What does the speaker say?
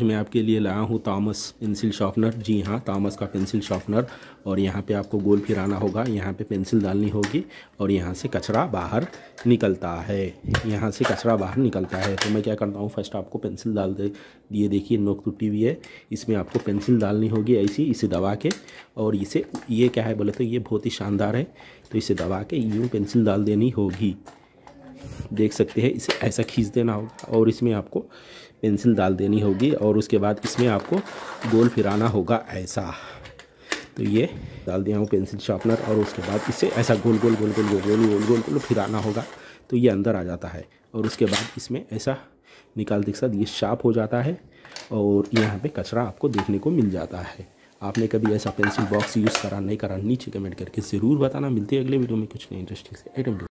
आज मैं आपके लिए लाया हूँ तामस पेंसिल शॉपनर जी हाँ तामस का पेंसिल शॉपनर और यहाँ पे आपको गोल फिराना होगा यहाँ पे पेंसिल डालनी होगी और यहाँ से कचरा बाहर निकलता है यहाँ से कचरा बाहर निकलता है तो मैं क्या करता हूँ फर्स्ट आपको पेंसिल डाल दे ये देखिए नोक टूटी हुई है इसमें आपको पेंसिल डालनी होगी ऐसी इसे दबा के और इसे ये क्या है बोले तो ये बहुत ही शानदार है तो इसे दबा के यूँ पेंसिल डाल देनी होगी देख सकते हैं इसे ऐसा खींच देना होगा और इसमें आपको पेंसिल डाल देनी होगी और उसके बाद इसमें आपको गोल फिराना होगा ऐसा तो ये डाल दिया हूँ पेंसिल शार्पनर और उसके बाद इसे ऐसा गोल गोल गोल गोल गोल गोल गोल गोल गोल फिराना होगा तो ये अंदर आ जाता है और उसके बाद इसमें ऐसा निकालते के साथ ये शार्प हो जाता है और यहाँ पे कचरा आपको देखने को मिल जाता है आपने कभी ऐसा पेंसिल बॉक्स यूज़ करा नहीं करा नीचे कमेंट करके ज़रूर बताना मिलती है अगले वीडियो में कुछ नई इंटरेस्टिंग से आइटम